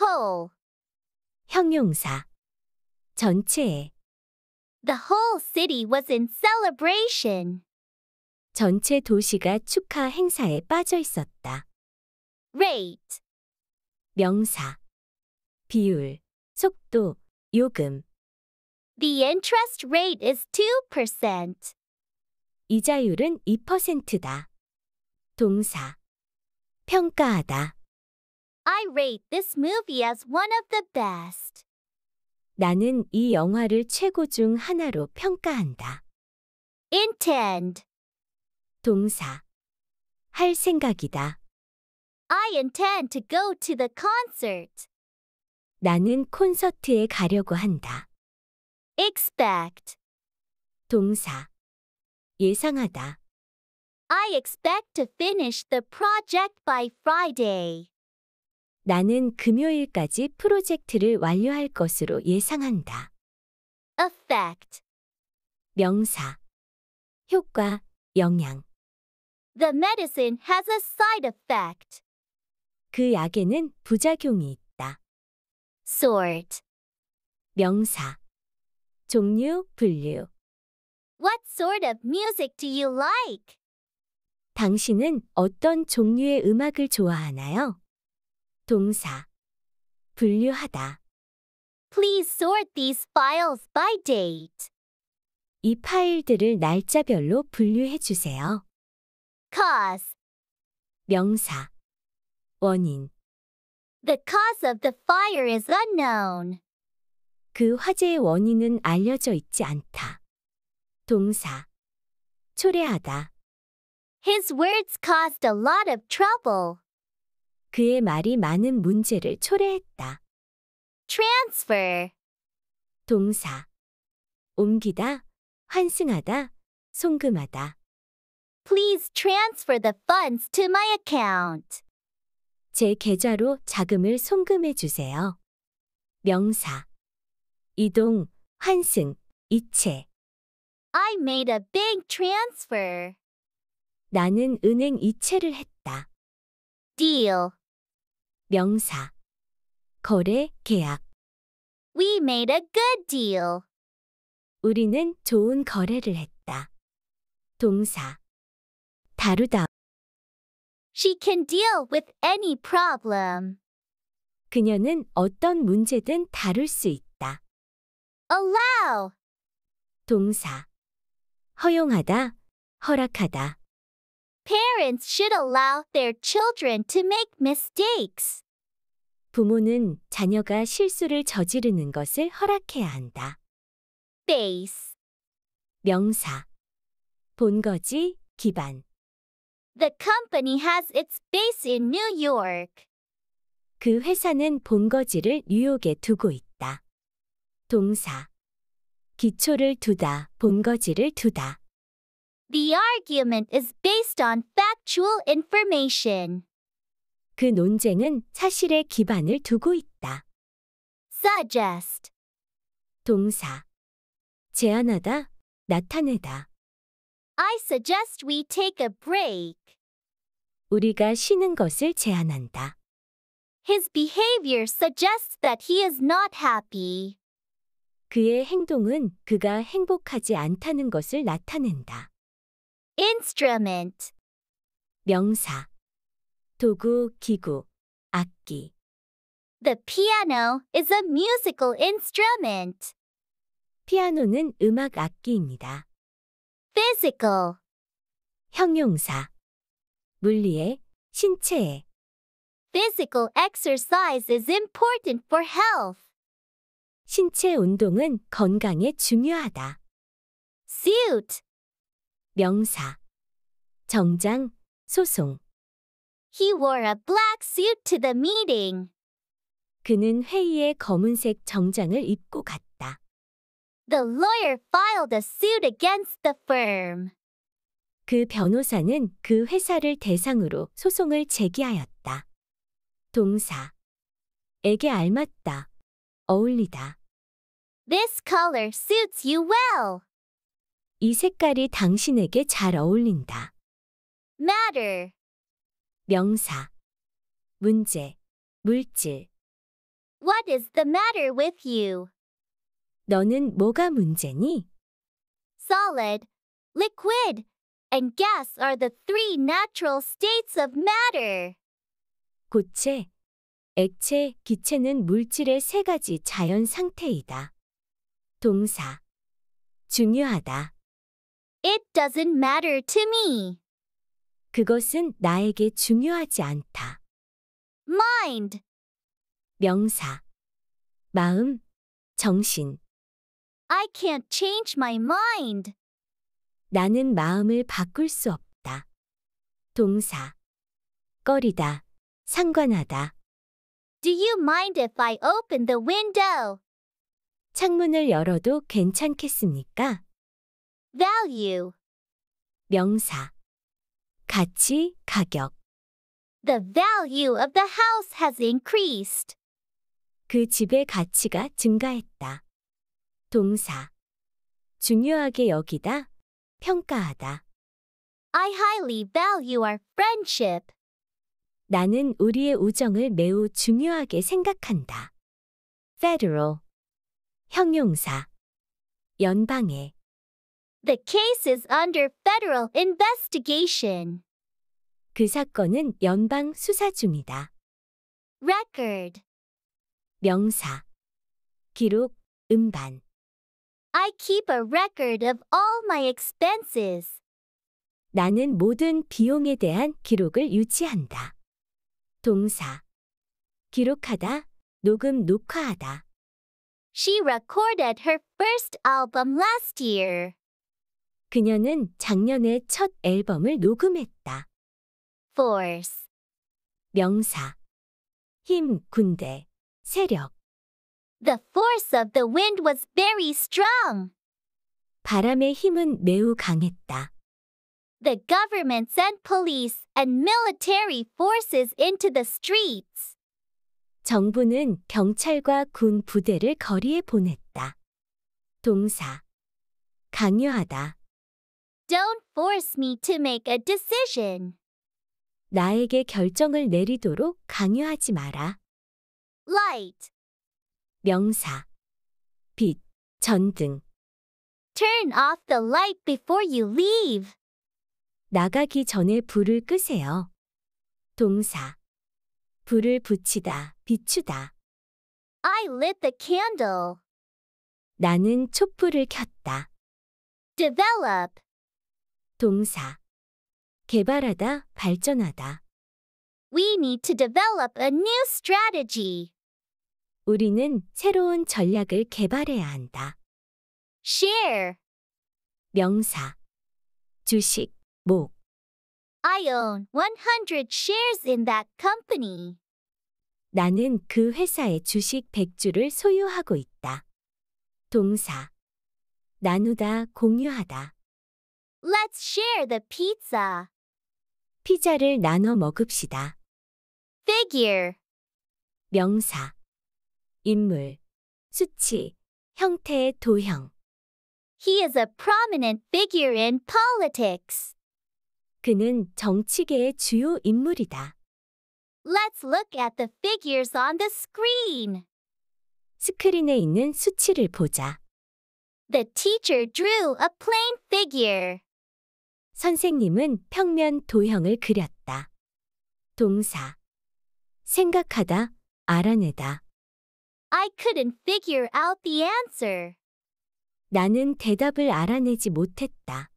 whole, 형용사 전체에 The whole city was in celebration. 전체 도시가 축하 행사에 빠져 있었다. Rate, 명사 비율 속도 요금 the interest rate is 2%. 이자율은 2%다. 동사 평가하다 I rate this movie as one of the best. 나는 이 영화를 최고 중 하나로 평가한다. Intend. 동사. 할 생각이다. I intend to go to the concert. 나는 콘서트에 가려고 한다. expect 동사 예상하다 I expect to finish the project by Friday. 나는 금요일까지 프로젝트를 완료할 것으로 예상한다. Effect. 명사. 효과, 영향. The medicine has a side effect. 그 약에는 부작용이 있다. Sort. 명사. 종류, 분류. What sort of music do you like? 당신은 어떤 종류의 음악을 좋아하나요? 동사 분류하다 Please sort these files by date. 이 파일들을 날짜별로 분류해 주세요. Cause. 명사 원인 The cause of the fire is unknown. 그 화재의 원인은 알려져 있지 않다. 동사 초래하다 His words caused a lot of trouble. 그의 말이 많은 문제를 초래했다. transfer 동사 옮기다, 환승하다, 송금하다. Please transfer the funds to my account. 제 계좌로 자금을 송금해 주세요. 명사 이동, 환승, 이체 I made a big transfer. 나는 은행 이체를 했다. deal 명사 거래 계약 We made a good deal. 우리는 좋은 거래를 했다. 동사 다루다 She can deal with any problem. 그녀는 어떤 문제든 다룰 수 있다. Allow. 동사 허용하다 허락하다 Parents should allow their children to make mistakes. 부모는 자녀가 실수를 저지르는 것을 허락해야 한다. base, 명사 본거지 기반 The company has its base in New York. 그 회사는 본거지를 뉴욕에 두고 있다. 동사 기초를 두다, 본거지를 두다. The argument is based on factual information. 그 논쟁은 사실에 기반을 두고 있다. suggest 동사 제안하다, 나타내다. I suggest we take a break. 우리가 쉬는 것을 제안한다. His behavior suggests that he is not happy. 그의 행동은 그가 행복하지 않다는 것을 나타낸다. instrument 명사 도구, 기구, 악기. The piano is a musical instrument. 피아노는 음악 악기입니다. Physical. 형용사. 물리에, 신체에. Physical exercise is important for health. 신체 운동은 건강에 중요하다. Suit. 명사. 정장, 소송. He wore a black suit to the meeting. 그는 회의에 검은색 정장을 입고 갔다. The lawyer filed a suit against the firm. 그 변호사는 그 회사를 대상으로 소송을 제기하였다. 동사 에게 알맞다. 어울리다. This color suits you well. 이 색깔이 당신에게 잘 어울린다. Matter 명사 문제 물질 What is the matter with you? 너는 뭐가 문제니? Solid, liquid, and gas are the three natural states of matter. 고체, 액체, 기체는 물질의 세 가지 자연 상태이다. 동사 중요하다. It doesn't matter to me. 그것은 나에게 중요하지 않다. mind, 명사. 마음, 정신. I can't change my mind. 나는 마음을 바꿀 수 없다. 동사. 꺼리다. 상관하다. Do you mind if I open the window? 창문을 열어도 괜찮겠습니까? Value, 명사. 가치, 가격. The value of the house has increased. 그 집의 가치가 증가했다. 동사. 중요하게 여기다, 평가하다. I highly value our friendship. 나는 우리의 우정을 매우 중요하게 생각한다. Federal. 형용사. 연방의 The case is under federal investigation. 그 사건은 연방 수사 중이다. Record. 명사. 기록, 음반. I keep a record of all my expenses. 나는 모든 비용에 대한 기록을 유지한다. 동사. 기록하다, 녹음 녹화하다. She recorded her first album last year. 그녀는 작년에 첫 앨범을 녹음했다. force 명사 힘, 군대, 세력 The force of the wind was very strong. 바람의 힘은 매우 강했다. The government sent police and military forces into the streets. 정부는 경찰과 군 부대를 거리에 보냈다. 동사 강요하다 Don't force me to make a decision. 나에게 결정을 내리도록 강요하지 마라. Light. 명사. 빛, 전등. Turn off the light before you leave. 나가기 전에 불을 끄세요. 동사. 불을 붙이다, 비추다. I lit the candle. 나는 촛불을 켰다. Develop. 동사 개발하다, 발전하다. We need to develop a new strategy. 우리는 새로운 전략을 개발해야 한다. Share. 명사 주식, 목 I own 100 shares in that company. 나는 그 회사의 주식 100주를 소유하고 있다. 동사 나누다, 공유하다. Let's share the pizza. 피자를 나눠 먹읍시다. Figure. 명사. 인물. 수치. 형태의 도형. He is a prominent figure in politics. 그는 정치계의 주요 인물이다. Let's look at the figures on the screen. 스크린에 있는 수치를 보자. The teacher drew a plain figure. 선생님은 평면 도형을 그렸다. 동사 생각하다, 알아내다. I couldn't figure out the answer. 나는 대답을 알아내지 못했다.